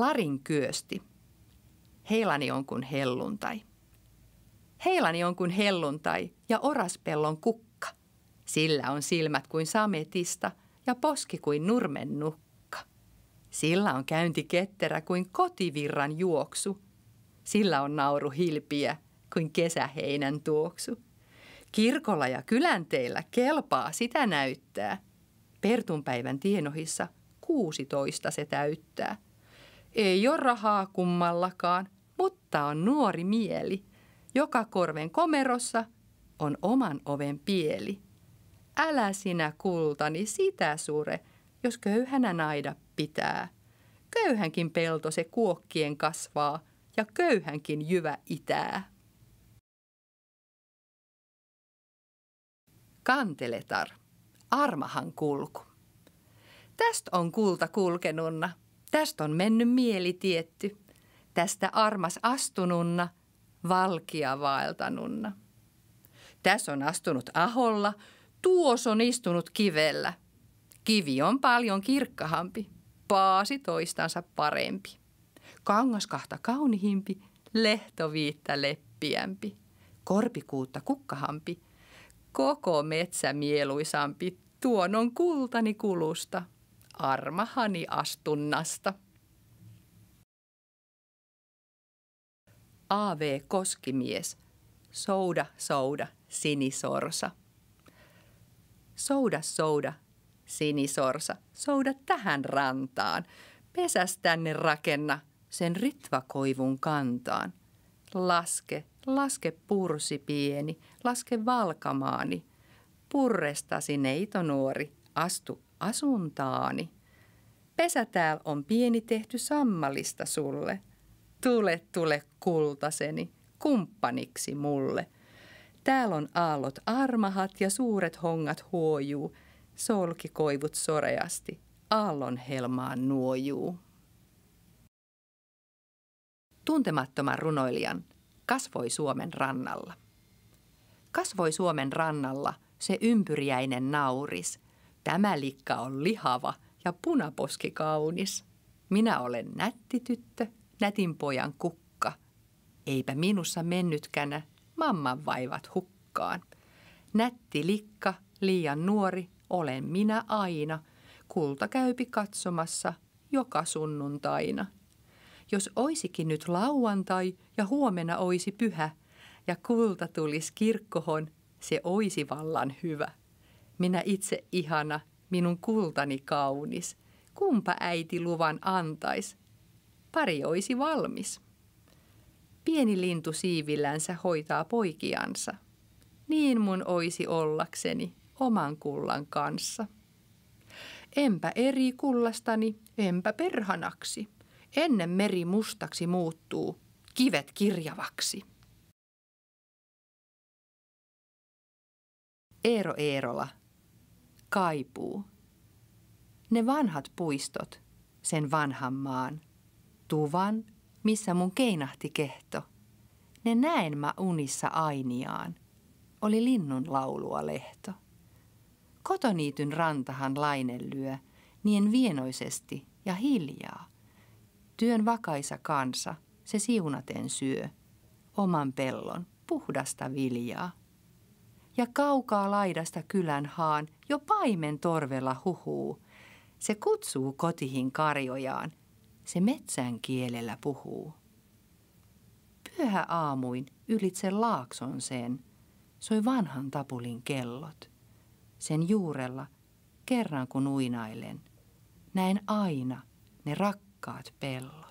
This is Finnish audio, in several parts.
Larin kyösti. Heilani on kuin helluntai. Heilani on kuin helluntai ja oraspellon kukka. Sillä on silmät kuin sametista ja poski kuin nurmen nukka. Sillä on käynti ketterä kuin kotivirran juoksu. Sillä on nauru hilpiä kuin kesäheinän tuoksu. Kirkolla ja kylänteillä kelpaa sitä näyttää. Pertunpäivän tienohissa 16 se täyttää – ei ole rahaa kummallakaan, mutta on nuori mieli. Joka korven komerossa on oman oven pieli. Älä sinä kultani sitä sure, jos köyhänä naida pitää. Köyhänkin pelto se kuokkien kasvaa ja köyhänkin jyvä itää. Kanteletar, armahan kulku. Tästä on kulta kulkenunna. Tästä on mennyt mieli tietty, tästä armas astununna, valkia vaeltanunna. Tässä on astunut aholla, tuos on istunut kivellä. Kivi on paljon kirkkahampi, paasi toistansa parempi. Kangas kahta kaunihimpi, lehtoviittä leppiämpi. Korpikuutta kukkahampi, koko metsä mieluisampi, tuon on kultani kulusta – armahani astunnasta. A.V. Koskimies, souda, souda, sinisorsa. Souda, souda, sinisorsa, souda tähän rantaan. Pesäs tänne rakenna sen ritvakoivun kantaan. Laske, laske pursi pieni, laske valkamaani. Purrestasi neito nuori, astu asuntaani. Pesä täällä on pieni tehty sammalista sulle. Tule, tule kultaseni, kumppaniksi mulle. Täällä on aallot armahat ja suuret hongat huojuu. Solkikoivut soreasti, aallon helmaan nuojuu. Tuntemattoman runoilijan kasvoi Suomen rannalla. Kasvoi Suomen rannalla se ympyriäinen nauris – Tämä likka on lihava ja punaposki kaunis. Minä olen nätti tyttö, nätin pojan kukka. Eipä minussa mennytkänä mamman vaivat hukkaan. Nätti likka, liian nuori, olen minä aina. Kulta käypi katsomassa joka sunnuntaina. Jos oisikin nyt lauantai ja huomenna oisi pyhä, ja kulta tulisi kirkkohon, se oisi vallan hyvä minä itse ihana, minun kultani kaunis. Kumpa äiti luvan antais? Pari olisi valmis. Pieni lintu siivillänsä hoitaa poikiansa. Niin mun oisi ollakseni oman kullan kanssa. Enpä eri kullastani, enpä perhanaksi. Ennen meri mustaksi muuttuu, kivet kirjavaksi. Eero Eerola kaipuu. Ne vanhat puistot, sen vanhan maan, tuvan, missä mun keinahti kehto. Ne näen mä unissa ainiaan, oli linnun laulua lehto. Kotoniityn rantahan lainen lyö, niin vienoisesti ja hiljaa. Työn vakaisa kansa, se siunaten syö, oman pellon puhdasta viljaa ja kaukaa laidasta kylän haan jo paimen torvella huhuu. Se kutsuu kotihin karjojaan, se metsän kielellä puhuu. Pyhä aamuin ylitse laakson sen, soi vanhan tapulin kellot. Sen juurella, kerran kun uinailen, näen aina ne rakkaat pellot.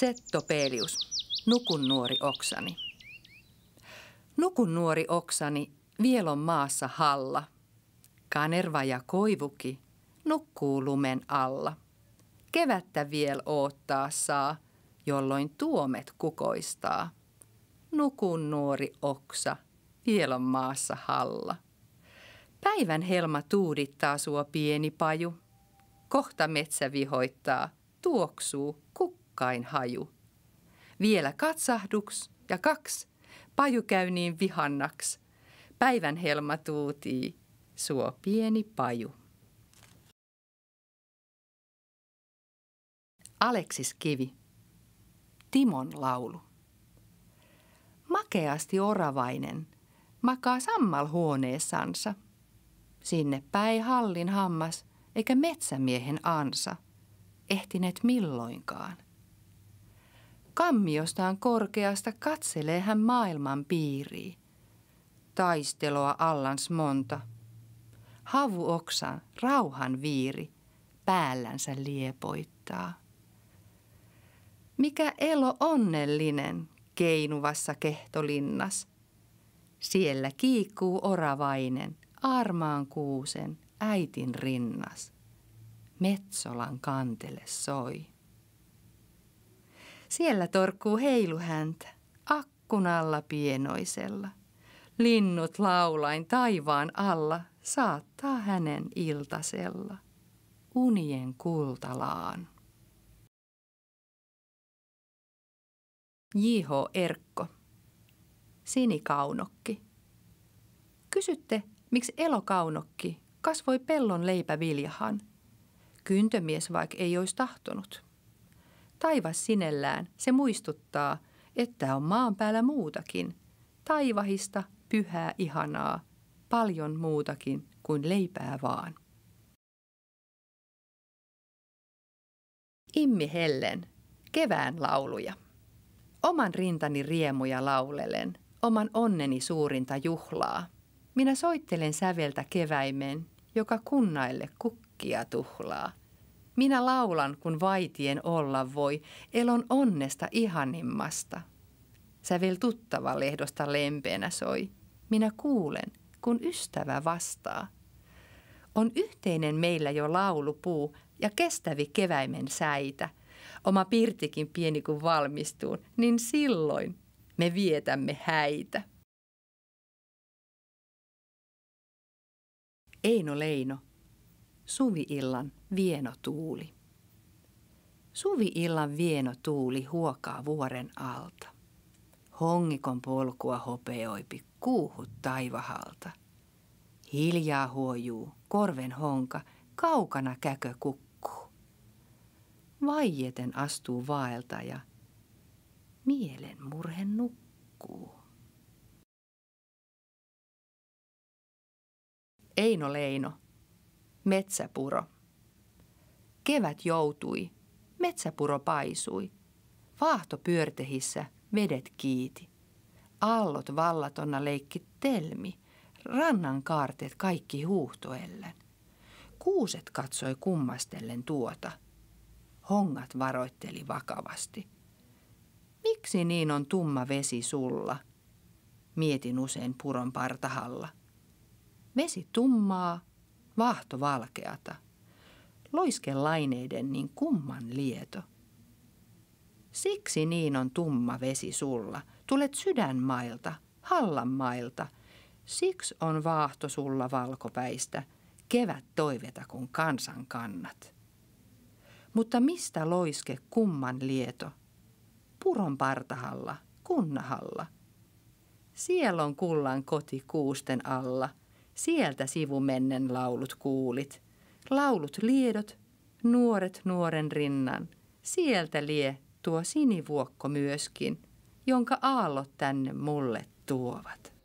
Settopelius, nukun nuori oksani. Nukun nuori oksani, vielon maassa halla. Kanerva ja koivuki, nukkuu lumen alla. Kevättä viel oottaa saa, jolloin tuomet kukoistaa. Nukun nuori oksa, vielon maassa halla. Päivän helma tuudittaa suo pieni paju. Kohta metsä vihoittaa, tuoksuu, kukkuu rakkain haju. Vielä katsahduks ja kaks, paju käy niin vihannaks. Päivän helma tuutii, suo pieni paju. Aleksis Kivi. Timon laulu. Makeasti oravainen makaa sammal huoneessansa. Sinne päi hallin hammas eikä metsämiehen ansa ehtineet milloinkaan. Kammiostaan korkeasta katselee hän maailman piiriin. Taisteloa allans monta. Havu rauhan viiri, päällänsä liepoittaa. Mikä elo onnellinen, keinuvassa kehtolinnas. Siellä kiikkuu oravainen, armaan kuusen, äitin rinnas. Metsolan kantele soi. Siellä torkkuu heiluhäntä, akkunalla pienoisella. Linnut laulain taivaan alla saattaa hänen iltasella unien kultalaan. J.H. Erkko, sinikaunokki. Kysytte, miksi elokaunokki kasvoi pellon leipäviljahan. Kyntömies vaik ei olisi tahtonut. Taivas sinellään, se muistuttaa, että on maan päällä muutakin. Taivahista, pyhää, ihanaa, paljon muutakin kuin leipää vaan. Immi Hellen, kevään lauluja. Oman rintani riemuja laulelen, oman onneni suurinta juhlaa. Minä soittelen säveltä keväimen, joka kunnaille kukkia tuhlaa. Minä laulan, kun vaitien olla voi, elon onnesta ihanimmasta. Sävel tuttava lehdosta lempeenä soi. Minä kuulen, kun ystävä vastaa. On yhteinen meillä jo laulupuu ja kestävi keväimen säitä. Oma pirtikin pieni kun valmistuu, niin silloin me vietämme häitä. Eino Leino, suvi-illan Vienotuuli. Suvi-illan vienotuuli huokaa vuoren alta. Hongikon polkua hopeoipi kuuhut taivahalta. Hiljaa huojuu, korven honka, kaukana käkö kukkuu. Vaijeten astuu vaeltaja, mielen murhe nukkuu. Eino Leino, Metsäpuro. Kevät joutui, metsäpuro paisui, vaahto pyörtehissä vedet kiiti. Allot vallatonna leikki telmi, rannan kaarteet kaikki huuhtoellen. Kuuset katsoi kummastellen tuota. Hongat varoitteli vakavasti. Miksi niin on tumma vesi sulla? Mietin usein puron partahalla. Vesi tummaa, vahto valkeata loiskelaineiden niin kumman lieto. Siksi niin on tumma vesi sulla, tulet sydänmailta, hallanmailta. Siksi on vaahto sulla valkopäistä, kevät toiveta kun kansan kannat. Mutta mistä loiske kumman lieto? Puron partahalla, kunnahalla. Siellä on kullan koti kuusten alla, sieltä sivumennen laulut kuulit – Laulut liedot, nuoret nuoren rinnan. Sieltä lie tuo sinivuokko myöskin, jonka aallot tänne mulle tuovat.